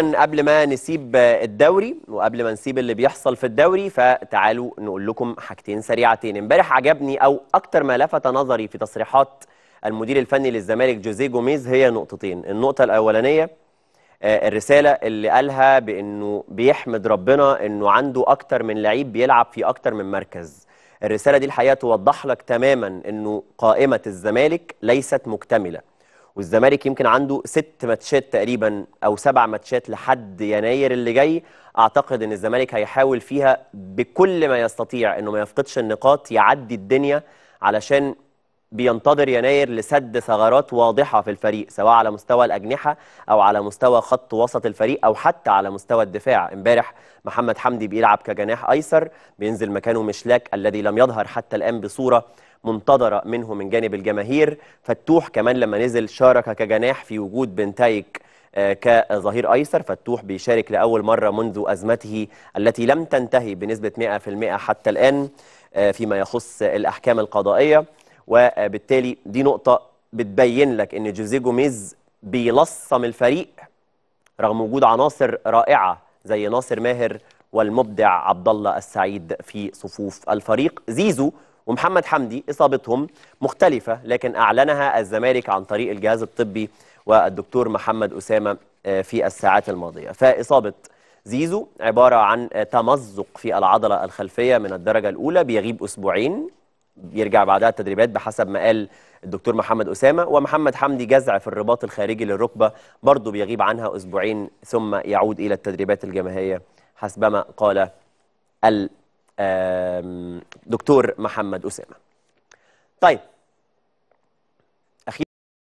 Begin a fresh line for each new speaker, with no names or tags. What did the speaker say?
قبل ما نسيب الدوري وقبل ما نسيب اللي بيحصل في الدوري فتعالوا نقول لكم حاجتين سريعتين امبارح عجبني او اكتر ما لفت نظري في تصريحات المدير الفني للزمالك جوزيه جوميز هي نقطتين النقطة الأولانية آه، الرسالة اللي قالها بأنه بيحمد ربنا أنه عنده أكتر من لعيب بيلعب في أكتر من مركز الرسالة دي الحقيقة توضح لك تماما أنه قائمة الزمالك ليست مكتملة والزمالك يمكن عنده ست ماتشات تقريبا او سبع ماتشات لحد يناير اللي جاي اعتقد ان الزمالك هيحاول فيها بكل ما يستطيع انه ما يفقدش النقاط يعدي الدنيا علشان بينتظر يناير لسد ثغرات واضحة في الفريق سواء على مستوى الأجنحة أو على مستوى خط وسط الفريق أو حتى على مستوى الدفاع امبارح محمد حمدي بيلعب كجناح أيسر بينزل مكانه مشلاك الذي لم يظهر حتى الآن بصورة منتظرة منه من جانب الجماهير فتوح كمان لما نزل شارك كجناح في وجود بنتايك آه، كظهير ايسر فتوح بيشارك لاول مره منذ ازمته التي لم تنتهي بنسبه 100% حتى الان آه، فيما يخص الاحكام القضائيه وبالتالي دي نقطه بتبين لك ان جوزيه جوميز بيلصم الفريق رغم وجود عناصر رائعه زي ناصر ماهر والمبدع عبد الله السعيد في صفوف الفريق زيزو ومحمد حمدي اصابتهم مختلفه لكن اعلنها الزمالك عن طريق الجهاز الطبي والدكتور محمد اسامه آه، في الساعات الماضيه فاصابه زيزو عباره عن تمزق في العضله الخلفيه من الدرجه الاولى بيغيب اسبوعين يرجع بعدها التدريبات بحسب ما قال الدكتور محمد أسامة ومحمد حمدي جزع في الرباط الخارجي للركبة برضه بيغيب عنها أسبوعين ثم يعود إلى التدريبات الجماهيرية حسبما قال الدكتور محمد أسامة طيب